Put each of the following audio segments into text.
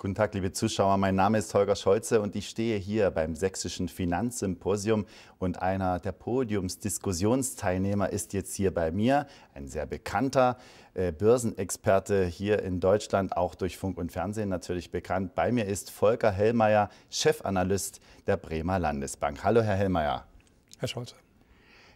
Guten Tag, liebe Zuschauer. Mein Name ist Holger Scholze und ich stehe hier beim Sächsischen Finanzsymposium. Und einer der Podiumsdiskussionsteilnehmer ist jetzt hier bei mir, ein sehr bekannter äh, Börsenexperte hier in Deutschland, auch durch Funk und Fernsehen natürlich bekannt. Bei mir ist Volker Hellmeier, Chefanalyst der Bremer Landesbank. Hallo, Herr Hellmeier. Herr Scholze.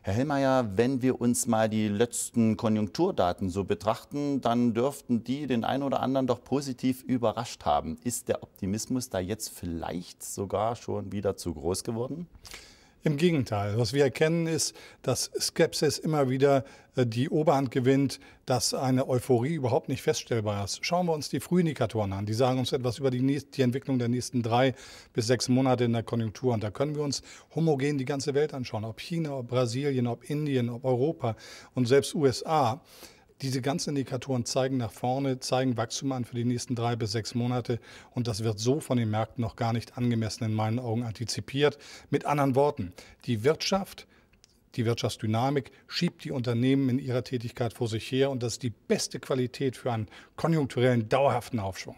Herr Hellmeier, wenn wir uns mal die letzten Konjunkturdaten so betrachten, dann dürften die den einen oder anderen doch positiv überrascht haben. Ist der Optimismus da jetzt vielleicht sogar schon wieder zu groß geworden? Im Gegenteil, was wir erkennen ist, dass Skepsis immer wieder äh, die Oberhand gewinnt, dass eine Euphorie überhaupt nicht feststellbar ist. Schauen wir uns die Frühindikatoren an. Die sagen uns etwas über die, nächsten, die, Entwicklung der nächsten drei bis sechs Monate in der Konjunktur. Und da können wir uns homogen die ganze Welt anschauen, ob China, ob Brasilien, ob Indien, ob Europa und selbst USA. Diese ganzen Indikatoren zeigen nach vorne, zeigen Wachstum an für die nächsten drei bis sechs Monate und das wird so von den Märkten noch gar nicht angemessen in meinen Augen antizipiert. Mit anderen Worten, die Wirtschaft, die Wirtschaftsdynamik schiebt die Unternehmen in ihrer Tätigkeit vor sich her und das ist die beste Qualität für einen konjunkturellen, dauerhaften Aufschwung.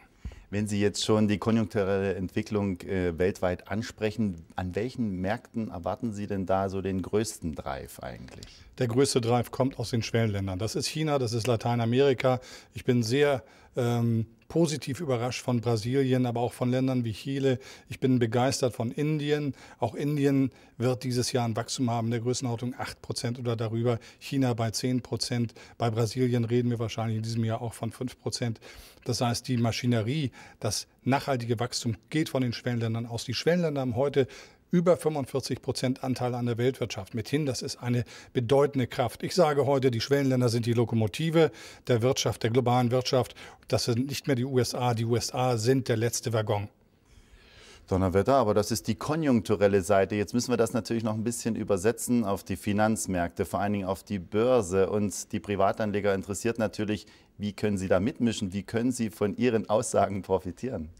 Wenn Sie jetzt schon die konjunkturelle Entwicklung äh, weltweit ansprechen, an welchen Märkten erwarten Sie denn da so den größten Drive eigentlich? Der größte Drive kommt aus den Schwellenländern. Das ist China, das ist Lateinamerika. Ich bin sehr ähm, positiv überrascht von Brasilien, aber auch von Ländern wie Chile. Ich bin begeistert von Indien. Auch Indien wird dieses Jahr ein Wachstum haben der Größenordnung 8 Prozent oder darüber. China bei 10 Prozent. Bei Brasilien reden wir wahrscheinlich in diesem Jahr auch von 5 Prozent. Das heißt, die Maschinerie, das nachhaltige Wachstum geht von den Schwellenländern aus. Die Schwellenländer haben heute über 45 Prozent Anteil an der Weltwirtschaft. Mithin, das ist eine bedeutende Kraft. Ich sage heute, die Schwellenländer sind die Lokomotive der Wirtschaft, der globalen Wirtschaft. Das sind nicht mehr die USA. Die USA sind der letzte Waggon. Donnerwetter, aber das ist die konjunkturelle Seite. Jetzt müssen wir das natürlich noch ein bisschen übersetzen auf die Finanzmärkte, vor allen Dingen auf die Börse. Und die Privatanleger interessiert natürlich, wie können sie da mitmischen, wie können sie von Ihren Aussagen profitieren?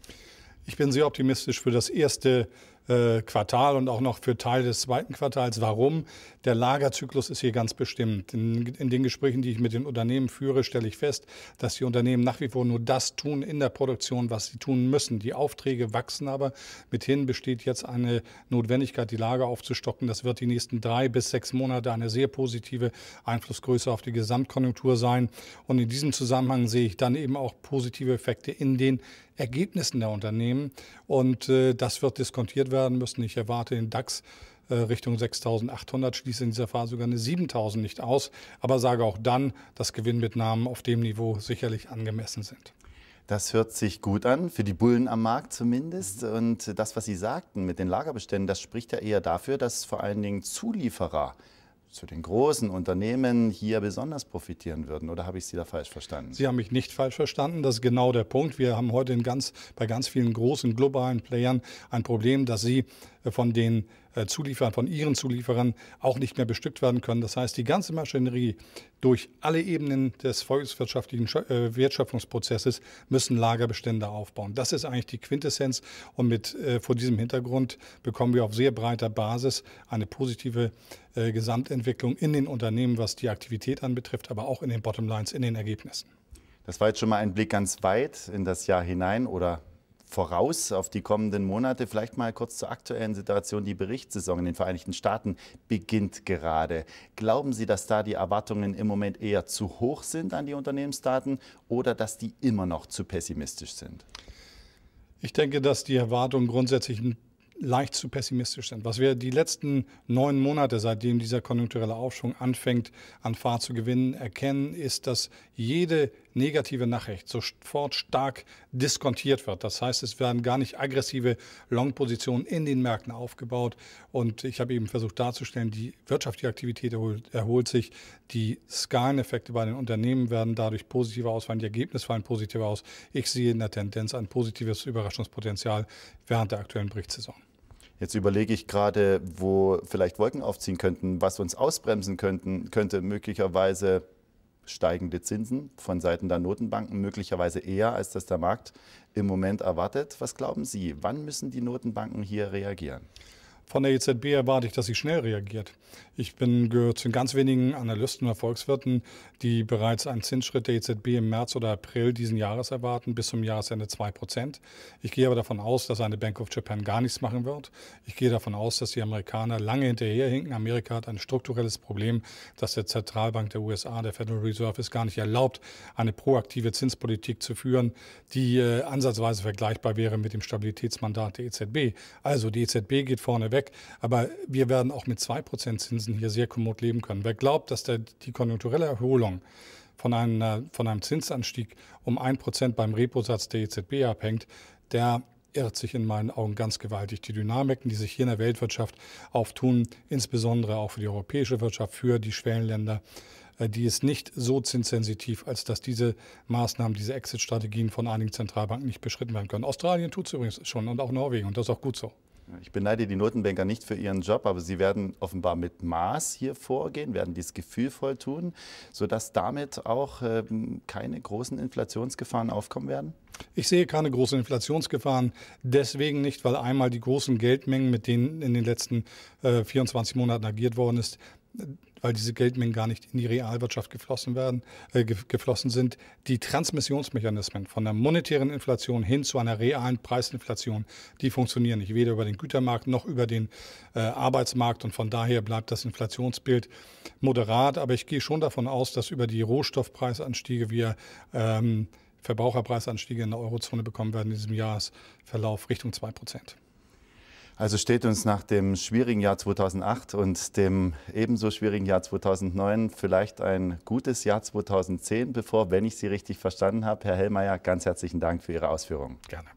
Ich bin sehr optimistisch für das erste äh, Quartal und auch noch für Teil des zweiten Quartals. Warum? Der Lagerzyklus ist hier ganz bestimmt. In, in den Gesprächen, die ich mit den Unternehmen führe, stelle ich fest, dass die Unternehmen nach wie vor nur das tun in der Produktion, was sie tun müssen. Die Aufträge wachsen aber. Mithin besteht jetzt eine Notwendigkeit, die Lager aufzustocken. Das wird die nächsten drei bis sechs Monate eine sehr positive Einflussgröße auf die Gesamtkonjunktur sein. Und in diesem Zusammenhang sehe ich dann eben auch positive Effekte in den Ergebnissen der Unternehmen. Und äh, das wird diskontiert werden müssen. Ich erwarte den DAX äh, Richtung 6.800, schließe in dieser Phase sogar eine 7.000 nicht aus, aber sage auch dann, dass Gewinnmitnahmen auf dem Niveau sicherlich angemessen sind. Das hört sich gut an, für die Bullen am Markt zumindest. Und das, was Sie sagten mit den Lagerbeständen, das spricht ja eher dafür, dass vor allen Dingen Zulieferer zu den großen Unternehmen hier besonders profitieren würden. Oder habe ich Sie da falsch verstanden? Sie haben mich nicht falsch verstanden. Das ist genau der Punkt. Wir haben heute ganz, bei ganz vielen großen globalen Playern ein Problem, dass sie äh, von den äh, Zulieferern, von ihren Zulieferern auch nicht mehr bestückt werden können. Das heißt, die ganze Maschinerie durch alle Ebenen des volkswirtschaftlichen äh, Wertschöpfungsprozesses müssen Lagerbestände aufbauen. Das ist eigentlich die Quintessenz und mit, äh, vor diesem Hintergrund bekommen wir auf sehr breiter Basis eine positive Gesamtentwicklung in den Unternehmen, was die Aktivität anbetrifft, aber auch in den Bottomlines, in den Ergebnissen. Das war jetzt schon mal ein Blick ganz weit in das Jahr hinein oder voraus auf die kommenden Monate. Vielleicht mal kurz zur aktuellen Situation. Die Berichtssaison in den Vereinigten Staaten beginnt gerade. Glauben Sie, dass da die Erwartungen im Moment eher zu hoch sind an die Unternehmensdaten oder dass die immer noch zu pessimistisch sind? Ich denke, dass die Erwartungen grundsätzlich leicht zu pessimistisch sind. Was wir die letzten neun Monate, seitdem dieser konjunkturelle Aufschwung anfängt, an Fahrt zu gewinnen, erkennen, ist, dass jede negative Nachricht sofort stark diskontiert wird. Das heißt, es werden gar nicht aggressive Long-Positionen in den Märkten aufgebaut. Und ich habe eben versucht darzustellen, die wirtschaftliche Aktivität erholt, erholt sich, die Skaleneffekte bei den Unternehmen werden dadurch positiver ausfallen, die Ergebnisse fallen positiver aus. Ich sehe in der Tendenz ein positives Überraschungspotenzial während der aktuellen Berichtssaison. Jetzt überlege ich gerade, wo vielleicht Wolken aufziehen könnten, was uns ausbremsen könnten, könnte möglicherweise steigende Zinsen von Seiten der Notenbanken möglicherweise eher, als das der Markt im Moment erwartet. Was glauben Sie, wann müssen die Notenbanken hier reagieren? Von der EZB erwarte ich, dass sie schnell reagiert. Ich bin gehört zu ganz wenigen Analysten und Erfolgswirten, die bereits einen Zinsschritt der EZB im März oder April diesen Jahres erwarten, bis zum Jahresende 2 Ich gehe aber davon aus, dass eine Bank of Japan gar nichts machen wird. Ich gehe davon aus, dass die Amerikaner lange hinterherhinken. Amerika hat ein strukturelles Problem, dass der Zentralbank der USA, der Federal Reserve, es gar nicht erlaubt, eine proaktive Zinspolitik zu führen, die äh, ansatzweise vergleichbar wäre mit dem Stabilitätsmandat der EZB. Also die EZB geht vorne weg weg. Aber wir werden auch mit 2% Zinsen hier sehr kommod leben können. Wer glaubt, dass der, die konjunkturelle Erholung von, einer, äh, von einem Zinsanstieg um 1% beim Reposatz der EZB abhängt, der irrt sich in meinen Augen ganz gewaltig. Die Dynamiken, die sich hier in der Weltwirtschaft auftun, insbesondere auch für die europäische Wirtschaft, für die Schwellenländer, äh, die ist nicht so zinssensitiv, als dass diese Maßnahmen, diese Exit-Strategien von einigen Zentralbanken nicht beschritten werden können. Australien tut es übrigens schon und auch Norwegen und das ist auch gut so. Ich beneide die Notenbanker nicht für ihren Job, aber sie werden offenbar mit Maß hier vorgehen, werden dies gefühlvoll tun, sodass damit auch ähm, keine großen Inflationsgefahren aufkommen werden? Ich sehe keine großen Inflationsgefahren. Deswegen nicht, weil einmal die großen Geldmengen, mit denen in den letzten 24 äh, Monaten agiert worden ist, weil diese Geldmengen gar nicht in die Realwirtschaft geflossen werden, äh, geflossen sind, die Transmissionsmechanismen von der monetären Inflation hin zu einer realen Preisinflation, die funktionieren nicht, weder über den Gütermarkt noch über den äh, Arbeitsmarkt. Und von daher bleibt das Inflationsbild moderat. Aber ich gehe schon davon aus, dass über die Rohstoffpreisanstiege wir ähm, Verbraucherpreisanstiege in der Eurozone bekommen werden in diesem Jahresverlauf Richtung 2 Prozent. Also steht uns nach dem schwierigen Jahr 2008 und dem ebenso schwierigen Jahr 2009 vielleicht ein gutes Jahr 2010 bevor, wenn ich Sie richtig verstanden habe. Herr Hellmeier, ganz herzlichen Dank für Ihre Ausführungen. Gerne.